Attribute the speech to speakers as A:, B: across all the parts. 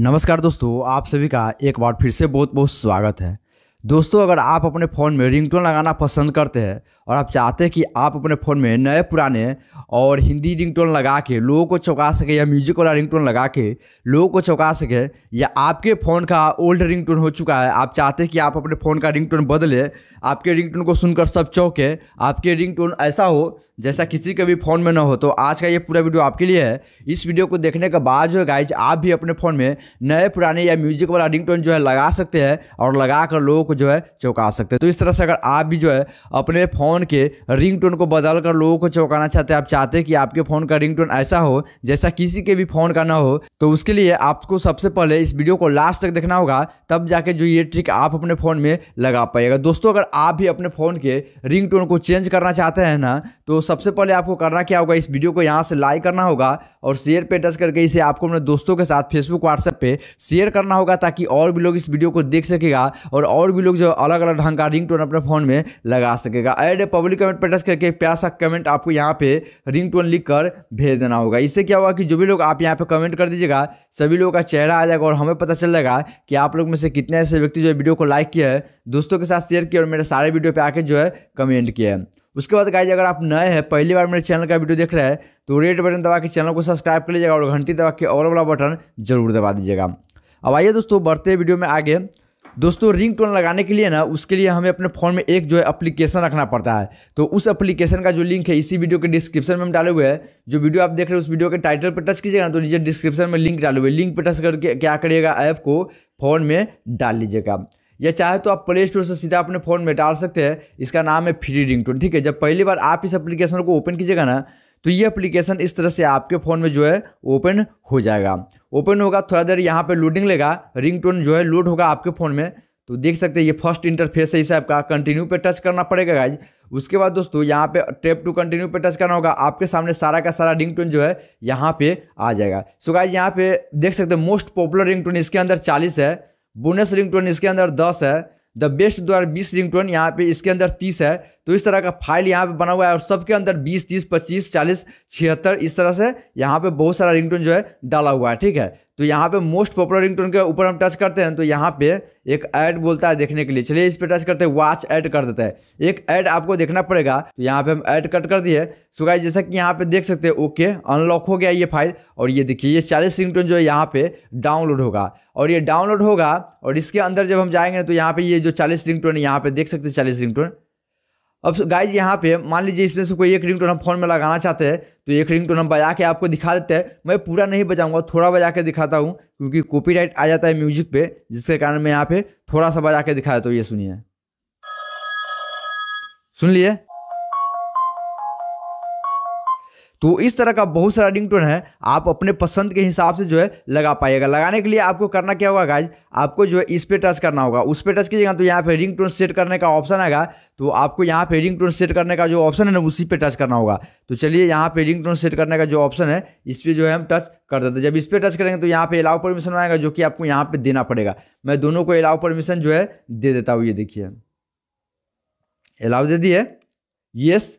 A: नमस्कार दोस्तों आप सभी का एक बार फिर से बहुत बहुत स्वागत है दोस्तों अगर आप अपने फ़ोन में रिंगटोन लगाना पसंद करते हैं और आप चाहते हैं कि आप अपने फ़ोन में नए पुराने और हिंदी रिंगटोन लगा के लोगों को चौंका सके या म्यूजिक वाला रिंगटोन लगा के लोगों को चौंका सके या आपके फ़ोन का ओल्ड रिंगटोन हो चुका है आप चाहते हैं कि आप अपने फ़ोन का रिंगटोन बदले आपके रिंगटोन को सुनकर सब चौंके आपके रिंगटोन ऐसा हो जैसा किसी के भी फ़ोन में ना हो तो आज का ये पूरा वीडियो आपके लिए है इस वीडियो को देखने के बाद जो है गाइज आप भी अपने फ़ोन में नए पुराने या म्यूजिक वाला रिंगटोन जो है लगा सकते हैं और लगा कर लोगों को जो है चौंका सकते हैं तो इस तरह से अगर आप भी जो है अपने फ़ोन के रिंग को बदल कर लोगों को चौंकाना चाहते हैं आप चाहते हैं कि आपके फ़ोन का रिंग ऐसा हो जैसा किसी के भी फ़ोन का ना हो तो उसके लिए आपको सबसे पहले इस वीडियो को लास्ट तक देखना होगा तब जाके जो ये ट्रिक आप अपने फ़ोन में लगा पाएगा दोस्तों अगर आप भी अपने फ़ोन के रिंग को चेंज करना चाहते हैं ना तो सबसे पहले आपको करना क्या होगा इस वीडियो को यहाँ से लाइक करना होगा और शेयर पे टच करके इसे आपको अपने दोस्तों के साथ फेसबुक व्हाट्सएप पे शेयर करना होगा ताकि और भी लोग इस वीडियो को देख सकेगा और और भी लोग जो अलग अलग ढंग का रिंग टोन अपने फ़ोन में लगा सकेगा एड पब्लिक कमेंट पर टच करके प्यासा कमेंट आपको यहाँ पे रिंग टोन लिख कर भेज देना होगा इससे क्या होगा कि जो भी लोग आप यहाँ पे कमेंट कर दीजिएगा सभी लोगों का चेहरा आ जाएगा और हमें पता चल जाएगा कि आप लोग में से कितने ऐसे व्यक्ति जो है वीडियो को लाइक किया है दोस्तों के साथ शेयर किया और मेरे सारे वीडियो पर आके जो है कमेंट किया है उसके बाद गाइज अगर आप नए हैं पहली बार मेरे चैनल का वीडियो देख रहे हैं तो रेड बटन दबा के चैनल को सब्सक्राइब कर लीजिएगा और घंटी दबा के और वाला बटन जरूर दबा दीजिएगा अब आइए दोस्तों बढ़ते वीडियो में आगे दोस्तों रिंग टोन लगाने के लिए ना उसके लिए हमें अपने फ़ोन में एक जो है अप्लीकेशन रखना पड़ता है तो उस एप्लीकेशन का जो लिंक है इसी वीडियो के डिस्क्रिप्शन में हम डाले हुए हैं जो वीडियो आप देख रहे हो उस वीडियो के टाइटल पर टच कीजिएगा ना तो नीचे डिस्क्रिप्शन में लिंक डाले हुए लिंक पर टच करके क्या करिएगा ऐप को फ़ोन में डाल लीजिएगा या चाहे तो आप प्ले स्टोर से सीधा अपने फ़ोन में डाल सकते हैं इसका नाम है फ्री रिंगटोन ठीक है जब पहली बार आप इस एप्लीकेशन को ओपन कीजिएगा ना तो ये एप्लीकेशन इस तरह से आपके फ़ोन में जो है ओपन हो जाएगा ओपन होगा थोड़ा देर यहाँ पे लोडिंग लेगा रिंग टोन जो है लोड होगा आपके फ़ोन में तो देख सकते हैं ये फर्स्ट इंटरफेस है इसे आपका कंटिन्यू पे टच करना पड़ेगा गाइज उसके बाद दोस्तों यहाँ पे टेप टू कंटिन्यू पे टच करना होगा आपके सामने सारा का सारा रिंग टोन जो है यहाँ पे आ जाएगा सो गाइज यहाँ पे देख सकते हैं मोस्ट पॉपुलर रिंग टोन इसके अंदर चालीस है बोनस रिंग टोन इसके अंदर दस है द बेस्ट दो हज़ार बीस रिंग टोन यहाँ पे इसके अंदर तीस है तो इस तरह का फाइल यहाँ पे बना हुआ है और सबके अंदर बीस तीस पच्चीस चालीस छिहत्तर इस तरह से यहाँ पे बहुत सारा रिंग टोन जो है डाला हुआ है ठीक है तो यहाँ पे मोस्ट पॉपुलर रिंगटोन के ऊपर हम टच करते हैं तो यहाँ पे एक ऐड बोलता है देखने के लिए चलिए इस पे टच करते हैं वॉच ऐड कर देता है एक ऐड आपको देखना पड़ेगा तो यहाँ पे हम ऐड कट कर दिए सो गाइस जैसा कि यहाँ पे देख सकते हैं ओके अनलॉक हो गया ये फाइल और ये देखिए ये चालीस रिंगटोन जो है यहाँ पे डाउनलोड होगा और ये डाउनलोड होगा और इसके अंदर जब हम जाएंगे तो यहाँ पे ये जो चालीस रिंगटोन है यहाँ पे देख सकते हैं चालीस रिंगटोन अब गाइज यहाँ पे मान लीजिए इसमें से कोई एक रिंग टोन हम फोन में लगाना चाहते हैं तो एक रिंग टोन हम बजा के आपको दिखा देते हैं मैं पूरा नहीं बजाऊंगा थोड़ा बजा के दिखाता हूँ क्योंकि कॉपीराइट आ जाता है म्यूजिक पे जिसके कारण मैं यहाँ पे थोड़ा सा बजा के दिखा देता हूँ ये सुनिए सुन लिए तो इस तरह का बहुत सारा रिंगटोन है आप अपने पसंद के हिसाब से जो है लगा पाइएगा लगाने के लिए आपको करना क्या होगा गाइज आपको जो है इस पे टच करना होगा उस पर टच कीजिएगा तो यहाँ पे रिंग टोन सेट करने का ऑप्शन आएगा तो आपको यहाँ पे रिंग टोन सेट करने का जो ऑप्शन है ना उसी पे टच करना होगा तो चलिए यहाँ पे रिंग टोन सेट करने का जो ऑप्शन है इस पर जो है हम टच कर देते हैं जब इस पर टच करेंगे तो यहाँ पे अलाउ परमिशन आएगा जो कि आपको यहाँ पे देना पड़ेगा मैं दोनों को अलाउ परमिशन जो है दे देता हूँ ये देखिए अलाउ दे दिए यस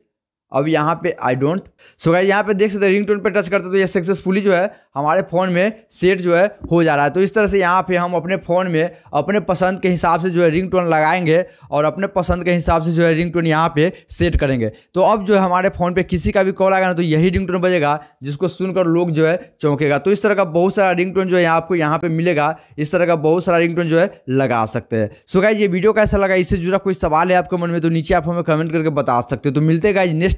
A: अब यहाँ पे आई डोंट सो गाइज यहाँ पे देख सकते हैं रिंग टोन पर टच करते तो ये सक्सेसफुली जो है हमारे फ़ोन में सेट जो है हो जा रहा है तो इस तरह से यहाँ पे हम अपने फ़ोन में अपने पसंद के हिसाब से जो है रिंग टोन लगाएंगे और अपने पसंद के हिसाब से जो है रिंग टोन यहाँ पे सेट करेंगे तो अब जो है हमारे फ़ोन पर किसी का भी कॉल आएगा ना तो यही रिंग टोन बजेगा जिसको सुनकर लोग जो है चौंकेगा तो इस तरह का बहुत सारा रिंग टोन जो है आपको यहाँ पर मिलेगा इस तरह का बहुत सारा रिंग टोन जो है लगा सकते हैं सो गाइज ये वीडियो कैसा लगा इससे जुड़ा कोई सवाल है आपके मन में तो नीचे आप हमें कमेंट करके बता सकते हो तो मिलते गाइज नेक्स्ट